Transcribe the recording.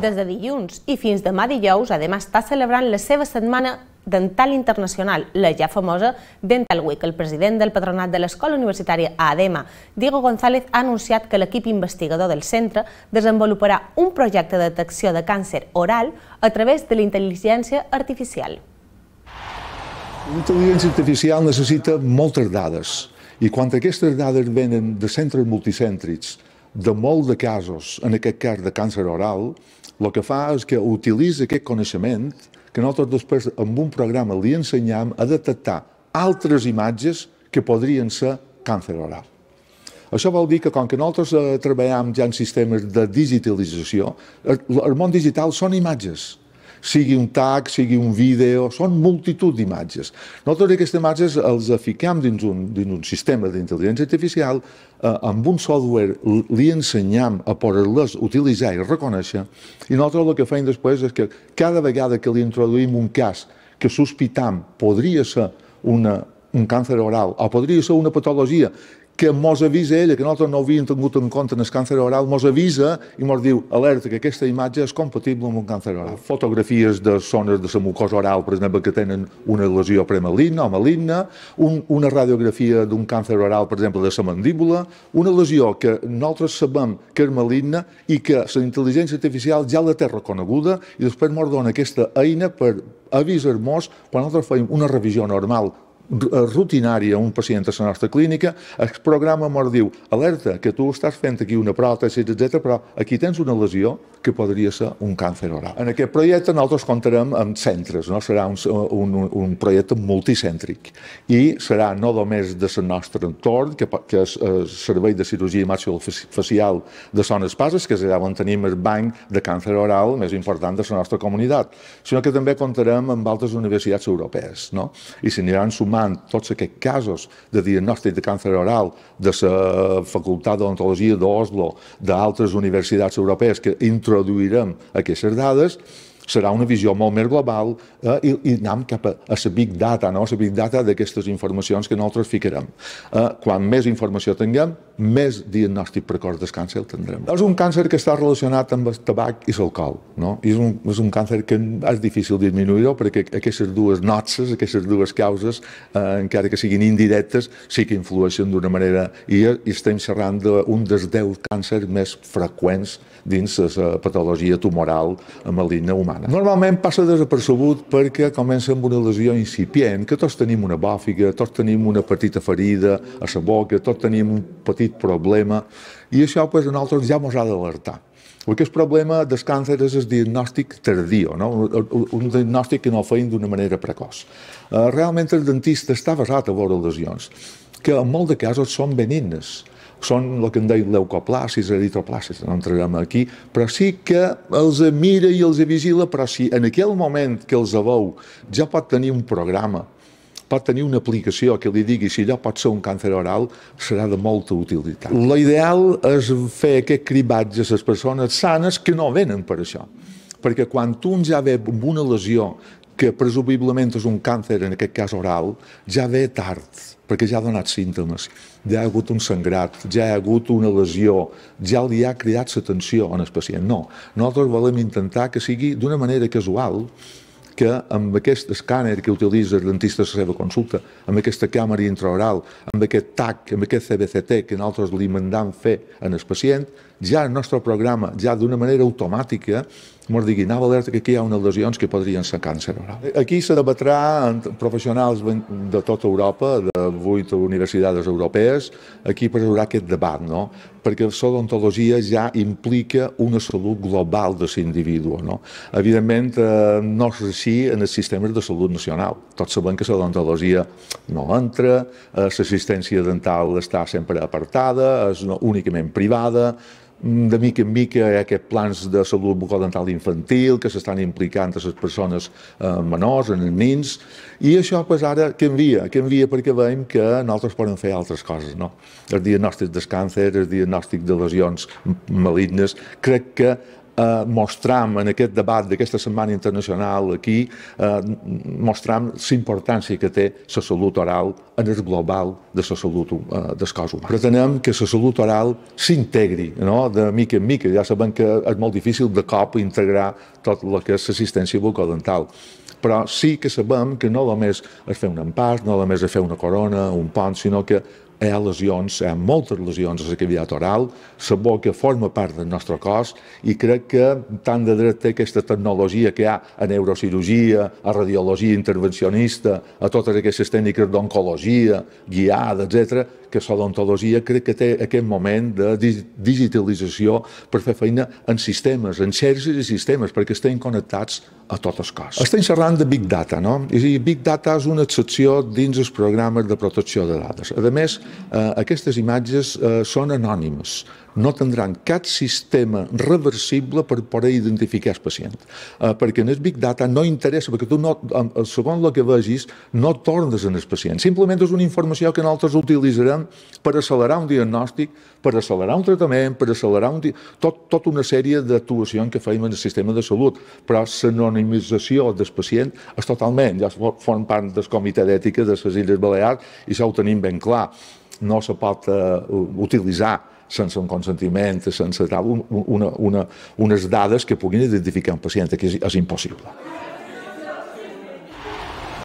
des de dilluns i fins demà dijous, a més, està celebrant la seva setmana dental internacional, la ja famosa Dental Week. El president del patronat de l'Escola Universitària ADEMA, Diego González, ha anunciat que l'equip investigador del centre desenvoluparà un projecte de detecció de càncer oral a través de la intel·ligència artificial. La intel·ligència artificial necessita moltes dades i quan aquestes dades venen de centres multicèntrics, de molts de casos, en aquest cas de càncer oral, el que fa és que utilitza aquest coneixement que nosaltres després amb un programa li ensenyam a detectar altres imatges que podrien ser càncer oral. Això vol dir que com que nosaltres eh, treballem ja en sistemes de digitalització, el món digital són imatges sigui un tag, sigui un vídeo, són multitud d'imatges. Nosaltres aquestes imatges els fiquem dins un, dins un sistema d'intel·ligència artificial, eh, amb un software li ensenyam a poder-les utilitzar i reconèixer, i nosaltres el que fem després és que cada vegada que li introduïm un cas que sospitam podria ser una, un càncer oral o podria ser una patologia que mos avisa ella, que nosaltres no havíem tingut en compte en el càncer oral, mos avisa i mos diu, alerta, que aquesta imatge és compatible amb un càncer oral. Fotografies de zones de la mucosa oral, per exemple, que tenen una lesió premaligna o maligna, un, una radiografia d'un càncer oral, per exemple, de la mandíbula, una lesió que nosaltres sabem que és maligna i que la intel·ligència artificial ja la té reconeguda i després mos dona aquesta eina per avisar-nos quan nosaltres fem una revisió normal Eh, rutinària a un pacient a la nostra clínica, el programa mort diu, alerta, que tu estàs fent aquí una pròtesi, etc, però aquí tens una lesió que podria ser un càncer oral. En aquest projecte nosaltres comptarem amb centres, no? serà un, un, un projecte multicèntric i serà no només de la nostra entorn, que, que és el eh, Servei de Cirurgia Facial de Zones Espases, que és allà on tenim el banc de càncer oral més important de la nostra comunitat, sinó que també comptarem amb altres universitats europees no? i s'aniran sumant formant tots aquests casos de diagnòstic de càncer oral de la Facultat d'Ontologia d'Oslo, d'altres universitats europees que introduirem aquestes dades, serà una visió molt més global eh, i, i anem cap a, a la big data, no? a la big data d'aquestes informacions que nosaltres ficarem. Eh, quan més informació tinguem, més diagnòstic precoç del càncer el tindrem. És un càncer que està relacionat amb el tabac i l'alcohol, no? I és un, és un càncer que és difícil disminuir perquè aquestes dues noces, aquestes dues causes, eh, encara que siguin indirectes, sí que influeixen d'una manera... I, i estem xerrant d'un dels 10 càncers més freqüents dins de la patologia tumoral maligna humana. Normalment passa desapercebut perquè comença amb una lesió incipient, que tots tenim una bòfiga, tots tenim una petita ferida a la boca, tots tenim un petit problema, i això pues, a nosaltres ja ens ha d'alertar. Perquè el problema del càncer és el diagnòstic tardio, no? un, un diagnòstic que no el feien d'una manera precoç. Uh, realment el dentista està basat a veure lesions, que en molts de casos són benignes, són el que en deien leucoplàcies, eritroplàcies, no entrarem aquí, però sí que els mira i els vigila, però si en aquell moment que els veu ja pot tenir un programa pot tenir una aplicació que li digui si allò pot ser un càncer oral, serà de molta utilitat. L'ideal és fer aquest cribatge a les persones sanes que no venen per això. Perquè quan tu ja ve amb una lesió que presumiblement és un càncer, en aquest cas oral, ja ve tard, perquè ja ha donat símptomes, ja ha hagut un sangrat, ja ha hagut una lesió, ja li ha creat l'atenció en el pacient. No, nosaltres volem intentar que sigui d'una manera casual, que amb aquest escàner que utilitza el dentista a la seva consulta, amb aquesta càmera intraoral, amb aquest TAC, amb aquest CBCT que nosaltres li mandam fer en el pacient, ja el nostre programa, ja d'una manera automàtica, ens diguin, anava alerta que aquí hi ha unes lesions que podrien ser càncer oral. Aquí se debatrà amb professionals de tota Europa, de vuit universitats europees, aquí per haurà aquest debat, no? perquè la odontologia ja implica una salut global de l'individu. No? Evidentment, eh, no és així en els sistemes de salut nacional. Tots sabem que la odontologia no entra, eh, l'assistència dental està sempre apartada, és no, únicament privada, de mica en mica hi ha aquests plans de salut bucodental infantil que s'estan implicant a les persones eh, menors, en els nins, i això pues, ara canvia, canvia perquè veiem que nosaltres podem fer altres coses. No? El diagnòstic del càncer, el diagnòstic de lesions malignes, crec que eh, mostram en aquest debat d'aquesta Setmana Internacional aquí, eh, mostram la importància que té la salut oral en el global de la salut eh, del cos humà. Pretenem que la salut oral s'integri no? de mica en mica. Ja sabem que és molt difícil de cop integrar tot el que és l'assistència bucodental però sí que sabem que no només és fer un empàs, no només és fer una corona, un pont, sinó que hi eh, ha lesions, hi eh, ha moltes lesions a la cavitat oral, la boca forma part del nostre cos i crec que tant de dret té aquesta tecnologia que hi ha a neurocirurgia, a radiologia intervencionista, a totes aquestes tècniques d'oncologia guiada, etc que l'odontologia crec que té aquest moment de digitalització per fer feina en sistemes, en xerxes i sistemes, perquè estem connectats a totes coses. Estem xerrant de Big Data, no? És a dir, Big Data és una excepció dins els programes de protecció de dades. A més, eh, aquestes imatges eh, són anònimes no tindran cap sistema reversible per poder identificar el pacient. Eh, perquè en el Big Data no interessa, perquè tu, no, eh, segons el que vegis, no tornes en el pacient. Simplement és una informació que nosaltres utilitzarem per accelerar un diagnòstic, per accelerar un tractament, per accelerar un di... tot, tota una sèrie d'actuacions que feim en el sistema de salut. Però l'anonimització del pacient és totalment, ja form part del comitè d'ètica de les Illes Balears i això ho tenim ben clar. No se pot eh, utilitzar sense un consentiment, sense tal, una, una, unes dades que puguin identificar un pacient, que és, és impossible.